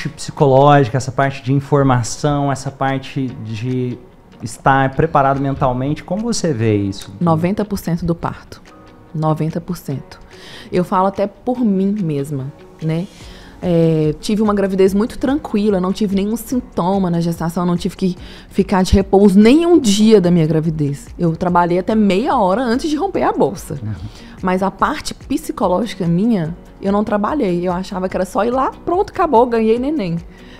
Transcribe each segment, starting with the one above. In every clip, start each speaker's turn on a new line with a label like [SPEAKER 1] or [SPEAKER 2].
[SPEAKER 1] parte psicológica, essa parte de informação, essa parte de estar preparado mentalmente, como você vê isso?
[SPEAKER 2] 90% do parto. 90%. Eu falo até por mim mesma, né? É, tive uma gravidez muito tranquila, não tive nenhum sintoma na gestação, não tive que ficar de repouso nenhum dia da minha gravidez. Eu trabalhei até meia hora antes de romper a bolsa. Uhum. Mas a parte psicológica minha, eu não trabalhei. Eu achava que era só ir lá, pronto, acabou, ganhei neném.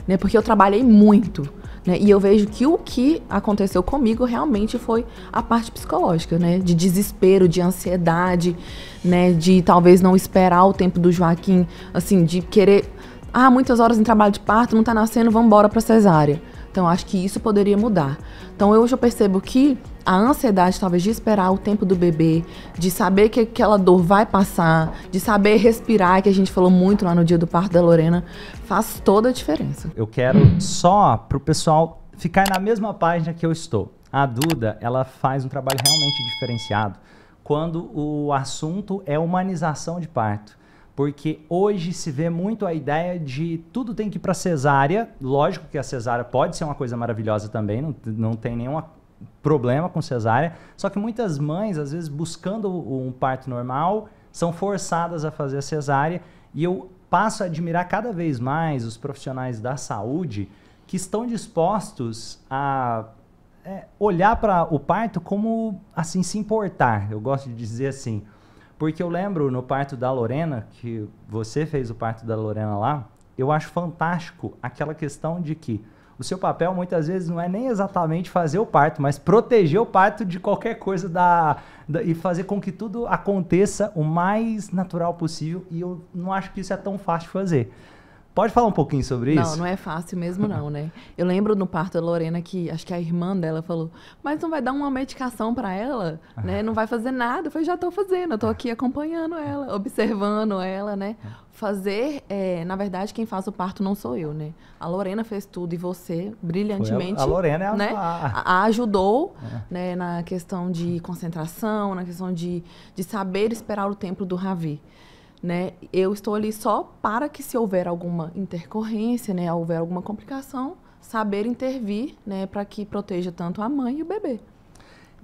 [SPEAKER 2] Né? Porque eu trabalhei muito. Né? E eu vejo que o que aconteceu comigo realmente foi a parte psicológica, né? De desespero, de ansiedade, né? De talvez não esperar o tempo do Joaquim, assim, de querer. Ah, muitas horas em trabalho de parto, não tá nascendo, vamos embora pra cesárea. Então acho que isso poderia mudar. Então hoje eu percebo que a ansiedade talvez de esperar o tempo do bebê, de saber que aquela dor vai passar, de saber respirar, que a gente falou muito lá no dia do parto da Lorena, faz toda a
[SPEAKER 1] diferença. Eu quero só pro pessoal ficar na mesma página que eu estou. A Duda, ela faz um trabalho realmente diferenciado quando o assunto é humanização de parto porque hoje se vê muito a ideia de tudo tem que ir para cesárea. Lógico que a cesárea pode ser uma coisa maravilhosa também, não, não tem nenhum problema com cesárea. Só que muitas mães, às vezes, buscando um parto normal, são forçadas a fazer a cesárea. E eu passo a admirar cada vez mais os profissionais da saúde que estão dispostos a é, olhar para o parto como assim se importar. Eu gosto de dizer assim porque eu lembro no parto da Lorena, que você fez o parto da Lorena lá, eu acho fantástico aquela questão de que o seu papel muitas vezes não é nem exatamente fazer o parto, mas proteger o parto de qualquer coisa da, da, e fazer com que tudo aconteça o mais natural possível. E eu não acho que isso é tão fácil de fazer. Pode falar um pouquinho sobre isso? Não, não é
[SPEAKER 2] fácil mesmo não, né? Eu lembro no parto da Lorena que acho que a irmã dela falou: "Mas não vai dar uma medicação para ela, né? Não vai fazer nada". Eu falei: "Já estou fazendo, eu tô aqui acompanhando ela, observando ela, né?". Fazer, é, na verdade, quem faz o parto não sou eu, né? A Lorena fez tudo e você brilhantemente, a, a Lorena né? Tá- a, a ajudou, é. né, na questão de concentração, na questão de, de saber esperar o tempo do Ravi né? Eu estou ali só para que se houver alguma intercorrência, né, houver alguma complicação, saber intervir, né, para que proteja tanto a mãe e o bebê.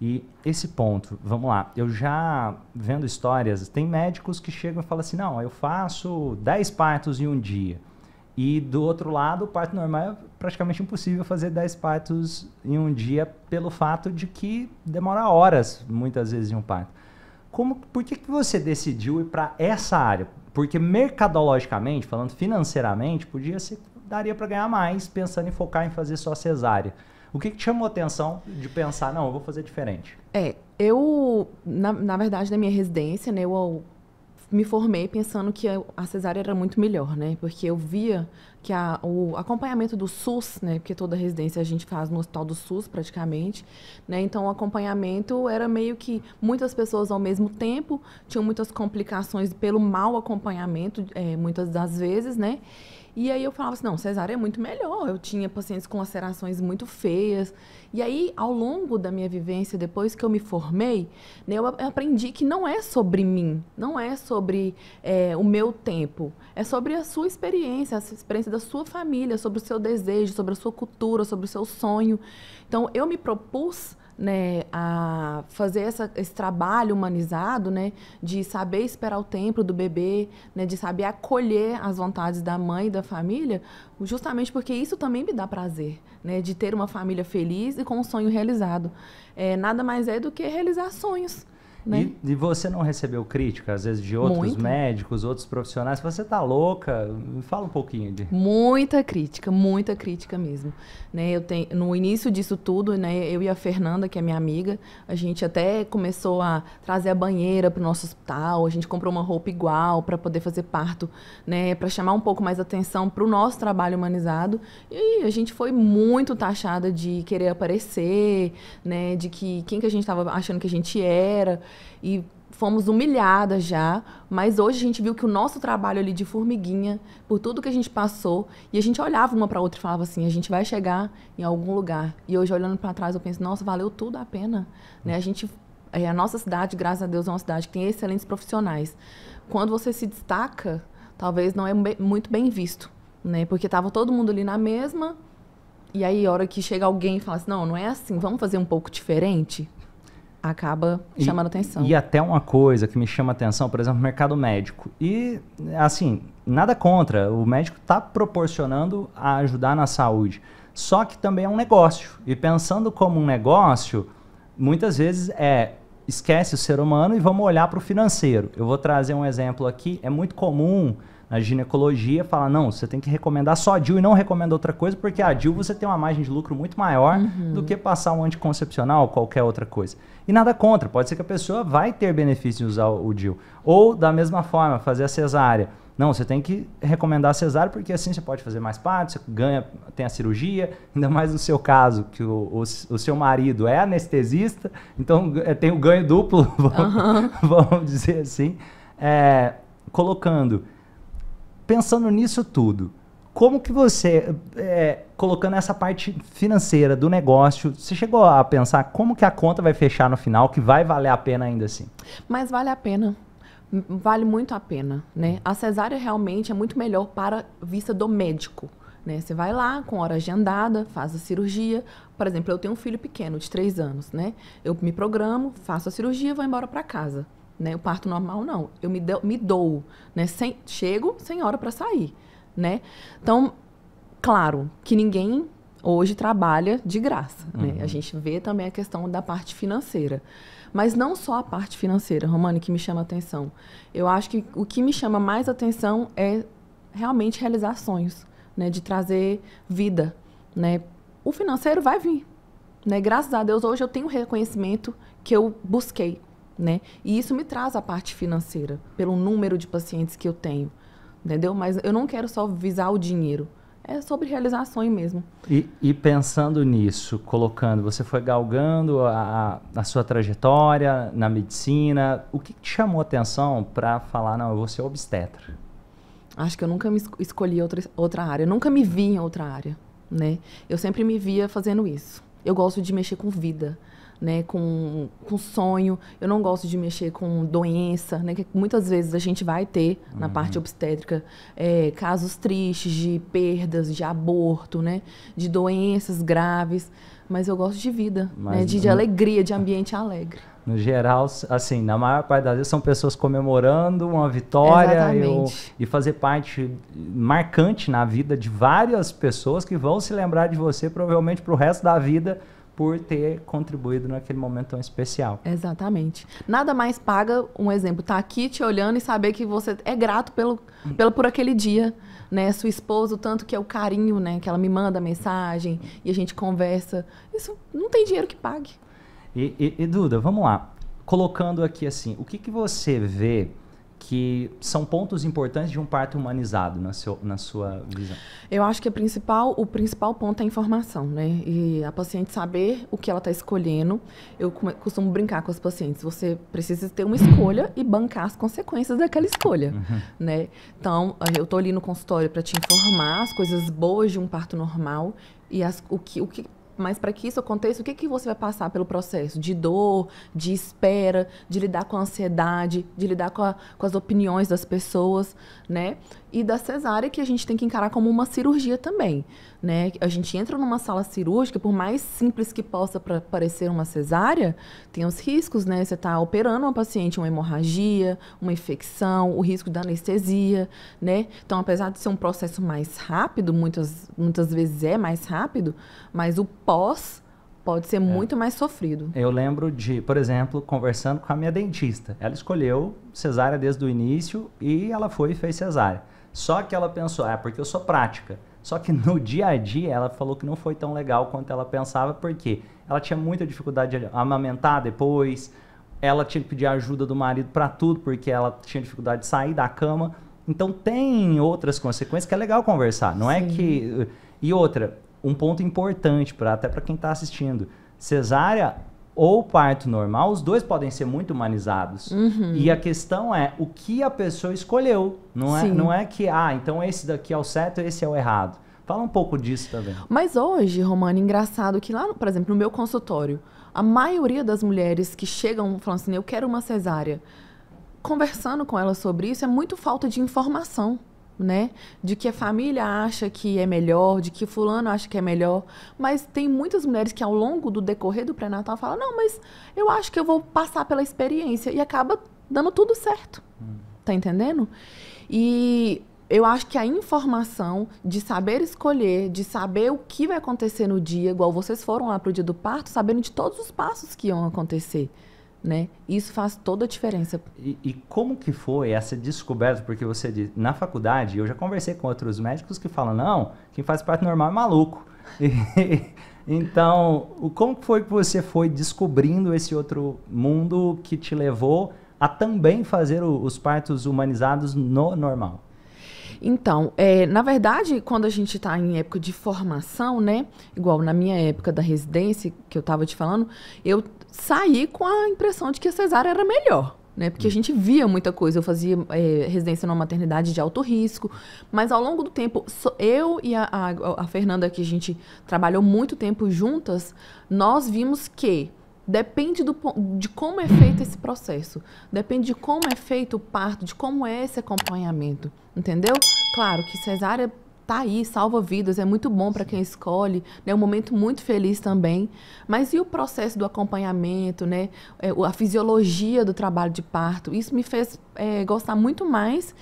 [SPEAKER 1] E esse ponto, vamos lá, eu já vendo histórias, tem médicos que chegam e falam assim: "Não, eu faço 10 partos em um dia". E do outro lado, o parto normal é praticamente impossível fazer 10 partos em um dia pelo fato de que demora horas, muitas vezes, em um parto. Como, por que, que você decidiu ir para essa área? Porque mercadologicamente, falando financeiramente, podia ser daria para ganhar mais pensando em focar em fazer só cesárea. O que, que te chamou a atenção de pensar, não, eu vou fazer diferente?
[SPEAKER 2] É, eu, na, na verdade, na minha residência, né, eu me formei pensando que a cesárea era muito melhor, né? Porque eu via que a, o acompanhamento do SUS, né? Porque toda residência a gente faz no hospital do SUS praticamente, né? Então o acompanhamento era meio que muitas pessoas ao mesmo tempo tinham muitas complicações pelo mau acompanhamento, é, muitas das vezes, né? E aí eu falava assim, não, cesárea é muito melhor. Eu tinha pacientes com lacerações muito feias. E aí, ao longo da minha vivência, depois que eu me formei, né, eu aprendi que não é sobre mim, não é sobre é, o meu tempo. É sobre a sua experiência, a experiência da sua família, sobre o seu desejo, sobre a sua cultura, sobre o seu sonho. Então, eu me propus né, a fazer essa, esse trabalho humanizado, né, de saber esperar o tempo do bebê, né, de saber acolher as vontades da mãe e da família, justamente porque isso também me dá prazer, né, de ter uma família feliz e com um sonho realizado. É, nada mais é do que realizar sonhos.
[SPEAKER 1] Né? E, e, você não recebeu crítica, às vezes, de outros Muito. médicos, outros profissionais? Você tá louca? Fala um pouquinho de.
[SPEAKER 2] Muita crítica, muita crítica mesmo. Né, eu tenho, no início disso tudo, né, eu e a Fernanda, que é minha amiga, a gente até começou a trazer a banheira para o nosso hospital, a gente comprou uma roupa igual para poder fazer parto, né, para chamar um pouco mais atenção para o nosso trabalho humanizado. E a gente foi muito taxada de querer aparecer, né, de que quem que a gente estava achando que a gente era e fomos humilhadas já, mas hoje a gente viu que o nosso trabalho ali de formiguinha, por tudo que a gente passou, e a gente olhava uma para outra e falava assim, a gente vai chegar em algum lugar. E hoje olhando para trás eu penso, nossa, valeu tudo a pena, né? A gente é, a nossa cidade, graças a Deus, é uma cidade que tem excelentes profissionais. Quando você se destaca, talvez não é muito bem visto, né? Porque tava todo mundo ali na mesma, e aí a hora que chega alguém e fala assim, não, não é assim, vamos fazer um pouco diferente, acaba chamando e, atenção. E
[SPEAKER 1] até uma coisa que me chama atenção, por exemplo, mercado médico. E, assim, nada contra, o médico está proporcionando a ajudar na saúde. Só que também é um negócio. E pensando como um negócio, muitas vezes é esquece o ser humano e vamos olhar para o financeiro. Eu vou trazer um exemplo aqui. É muito comum na ginecologia fala, não, você tem que recomendar só a DIL e não recomenda outra coisa, porque a Dil você tem uma margem de lucro muito maior uhum. do que passar um anticoncepcional ou qualquer outra coisa. E nada contra, pode ser que a pessoa vai ter benefício de usar o Dil Ou, da mesma forma, fazer a cesárea. Não, você tem que recomendar a cesárea, porque assim você pode fazer mais parto, você ganha, tem a cirurgia, ainda mais no seu caso, que o, o, o seu marido é anestesista, então é, tem o ganho duplo, vamos, uhum. vamos dizer assim. É, colocando pensando nisso tudo, como que você, é, é, colocando essa parte financeira do negócio, você chegou a pensar como que a conta vai fechar no final, que vai valer a pena ainda assim?
[SPEAKER 2] Mas vale a pena. Vale muito a pena, né? A cesárea realmente é muito melhor para vista do médico. Né? Você vai lá com hora agendada, faz a cirurgia. Por exemplo, eu tenho um filho pequeno de 3 anos, né? Eu me programo, faço a cirurgia, vou embora para casa. Né? O parto normal não. Eu me, me dou, né? Sem, chego sem hora para sair, né? Então, claro que ninguém hoje trabalha de graça, uhum. né? A uhum. gente vê também a questão da parte financeira. Mas não só a parte financeira, Romani, que me chama atenção. Eu acho que o que me chama mais atenção é realmente realizar sonhos, né? De trazer vida, né? O financeiro vai vir, né? Graças a Deus hoje eu tenho o reconhecimento que eu busquei, né? E isso me traz a parte financeira, pelo número de pacientes que eu tenho, entendeu? Mas eu não quero só visar o dinheiro, é sobre realizar sonho mesmo.
[SPEAKER 1] E, e, pensando nisso, colocando, você foi galgando a, a, sua trajetória na medicina, o que te chamou a atenção para falar, não, eu vou ser obstetra?
[SPEAKER 2] Acho que eu nunca me escolhi outra, outra área, nunca me vi em outra área, né? Eu sempre me via fazendo isso. Eu gosto de mexer com vida, né, com, com sonho. Eu não gosto de mexer com doença, né, que muitas vezes a gente vai ter uhum. na parte obstétrica é, casos tristes de perdas, de aborto, né, de doenças graves. Mas eu gosto de vida, né, de, de alegria, de ambiente alegre
[SPEAKER 1] no geral, assim, na maior parte das vezes são pessoas comemorando uma vitória e fazer parte marcante na vida de várias pessoas que vão se lembrar de você provavelmente para o resto da vida por ter contribuído naquele momento tão especial.
[SPEAKER 2] Exatamente. Nada mais paga, um exemplo, estar tá aqui te olhando e saber que você é grato pelo, pelo por aquele dia, né? Sua esposa, o tanto que é o carinho, né? Que ela me manda mensagem e a gente conversa. Isso não tem dinheiro que pague.
[SPEAKER 1] E, e, e Duda, vamos lá. Colocando aqui assim, o que, que você vê que são pontos importantes de um parto humanizado na, seu, na sua visão?
[SPEAKER 2] Eu acho que principal, o principal ponto é a informação, né? E a paciente saber o que ela está escolhendo. Eu costumo brincar com as pacientes. Você precisa ter uma escolha e bancar as consequências daquela escolha, uhum. né? Então, eh, eu estou ali no consultório para te informar as coisas boas de um parto normal e as, o, que, o que mas para que isso aconteça, o que, que você vai passar pelo processo? De dor, de espera, de lidar com a ansiedade, de lidar com, a, com as opiniões das pessoas, né? e da cesárea que a gente tem que encarar como uma cirurgia também, né? A gente entra numa sala cirúrgica, por mais simples que possa parecer uma cesárea, tem os riscos, né? Você está operando uma paciente, uma hemorragia, uma infecção, o risco da anestesia, né? Então, apesar de ser um processo mais rápido, muitas, muitas vezes é mais rápido, mas o pós pode ser é. muito mais sofrido.
[SPEAKER 1] Eu lembro de, por exemplo, conversando com a minha dentista. Ela escolheu cesárea desde o início e ela foi e fez cesárea. Só que ela pensou, ah, porque eu sou prática. Só que no dia a dia ela falou que não foi tão legal quanto ela pensava, porque ela tinha muita dificuldade de amamentar depois, ela tinha que pedir ajuda do marido para tudo, porque ela tinha dificuldade de sair da cama. Então tem outras consequências que é legal conversar, não é Sim. é que e outra, um ponto importante para até para quem está assistindo, cesárea ou parto normal, os dois podem ser muito humanizados. Uhum. E a questão é o que a pessoa escolheu. Não é, não é que, ah, então esse daqui é o certo, esse é o errado. Fala um pouco disso também.
[SPEAKER 2] Mas hoje, Romana, engraçado que lá, por exemplo, no meu consultório, a maioria das mulheres que chegam falando assim, eu quero uma cesárea, conversando com ela sobre isso, é muito falta de informação né? De que a família acha que é melhor, de que fulano acha que é melhor. Mas tem muitas mulheres que ao longo do decorrer do pré-natal falam, não, mas eu acho que eu vou passar pela experiência. E acaba dando tudo certo. Hum. Tá entendendo? E eu acho que a informação de saber escolher, de saber o que vai acontecer no dia, igual vocês foram lá pro dia do parto, sabendo de todos os passos que iam acontecer né? Isso faz toda a diferença.
[SPEAKER 1] E, e, como que foi essa descoberta? Porque você diz, na faculdade, eu já conversei com outros médicos que falam, não, quem faz parte normal é maluco. E, então, como foi que você foi descobrindo esse outro mundo que te levou a também fazer o, os partos humanizados no normal?
[SPEAKER 2] Então, é, na verdade, quando a gente está em época de formação, né? Igual na minha época da residência, que eu estava te falando, eu saí com a impressão de que a cesárea era melhor. Né? Porque a gente via muita coisa. Eu fazia é, residência numa maternidade de alto risco, mas ao longo do tempo, eu e a, a, a Fernanda, que a gente trabalhou muito tempo juntas, nós vimos que Depende do, de como é feito esse processo. Depende de como é feito o parto, de como é esse acompanhamento. Entendeu? Claro que cesárea tá aí, salva vidas, é muito bom para quem escolhe, né? um momento muito feliz também. Mas e o processo do acompanhamento, né? É, a fisiologia do trabalho de parto? Isso me fez é, gostar muito mais.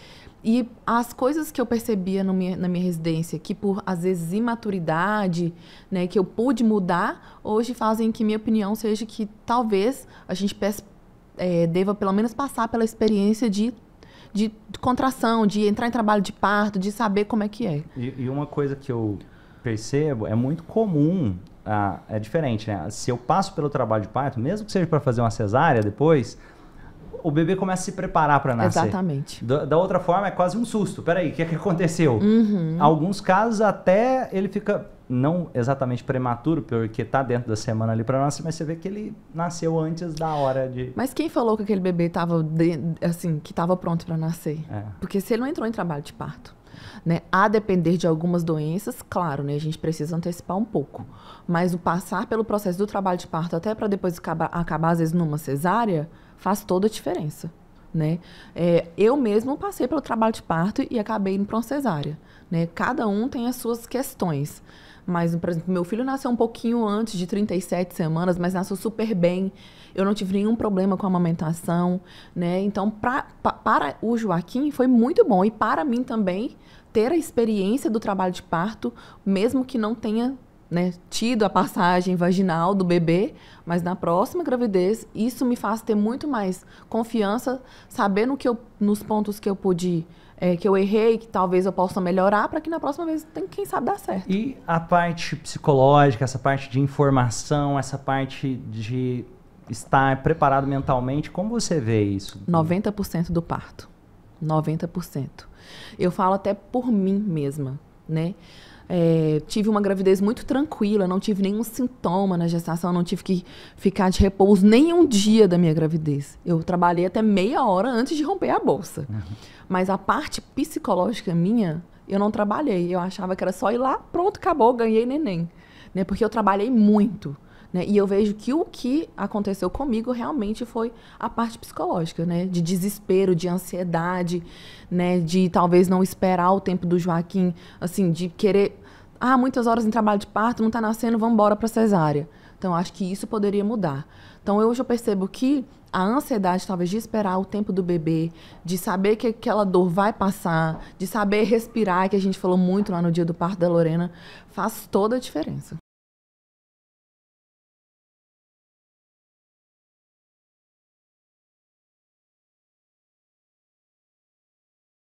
[SPEAKER 2] E as coisas que eu percebia minha, na minha residência, que por, às vezes, imaturidade, né, que eu pude mudar, hoje fazem que minha opinião seja que talvez a gente peça, é, deva pelo menos passar pela experiência de de, contração, de entrar em trabalho de parto, de saber como é que é.
[SPEAKER 1] E, e uma coisa que eu percebo é muito comum. Ah, é diferente, né? Se eu passo pelo trabalho de parto, mesmo que seja para fazer uma cesárea depois, o bebê começa a se preparar para nascer. Exatamente. Da, da, outra forma, é quase um susto. Peraí, o que, é que aconteceu? Uhum. Alguns casos até ele fica não exatamente prematuro, porque está dentro da semana ali para nascer, mas você vê que ele nasceu antes da hora de. Mas
[SPEAKER 2] quem falou que aquele bebê estava assim, que estava pronto para nascer? É. Porque se ele não entrou em trabalho de parto, né? A depender de algumas doenças, claro, né? A gente precisa antecipar um pouco. Mas o passar pelo processo do trabalho de parto até para depois acabar, acabar, às vezes, numa cesárea, faz toda a diferença. Né? É, eu mesmo passei pelo trabalho de parto e acabei indo para uma cesárea. Né? Cada um tem as suas questões. Mas, por exemplo, meu filho nasceu um pouquinho antes de 37 semanas, mas nasceu super bem. Eu não tive nenhum problema com a amamentação, né? Então, pra, pra, para o Joaquim foi muito bom. E para mim também, ter a experiência do trabalho de parto, mesmo que não tenha né, tido a passagem vaginal do bebê, mas na próxima gravidez isso me faz ter muito mais confiança, saber no que eu, nos pontos que eu pude, é, que eu errei, que talvez eu possa melhorar, para que na próxima vez quem sabe dar certo.
[SPEAKER 1] E a parte psicológica, essa parte de informação, essa parte de estar preparado mentalmente, como você vê isso?
[SPEAKER 2] 90% do parto. 90%. Eu falo até por mim mesma, né? É, tive uma gravidez muito tranquila, não tive nenhum sintoma na gestação, não tive que ficar de repouso nenhum dia da minha gravidez. Eu trabalhei até meia hora antes de romper a bolsa. Uhum. Mas a parte psicológica minha, eu não trabalhei. Eu achava que era só ir lá, pronto, acabou, ganhei neném. Né? Porque eu trabalhei muito. Né? E eu vejo que o que aconteceu comigo realmente foi a parte psicológica, né? De desespero, de ansiedade, né? De talvez não esperar o tempo do Joaquim, assim, de querer. Ah, muitas horas em trabalho de parto, não está nascendo, vamos embora para cesárea. Então, acho que isso poderia mudar. Então, hoje eu percebo que a ansiedade, talvez, de esperar o tempo do bebê, de saber que aquela dor vai passar, de saber respirar, que a gente falou muito lá no dia do parto da Lorena,
[SPEAKER 1] faz toda a diferença.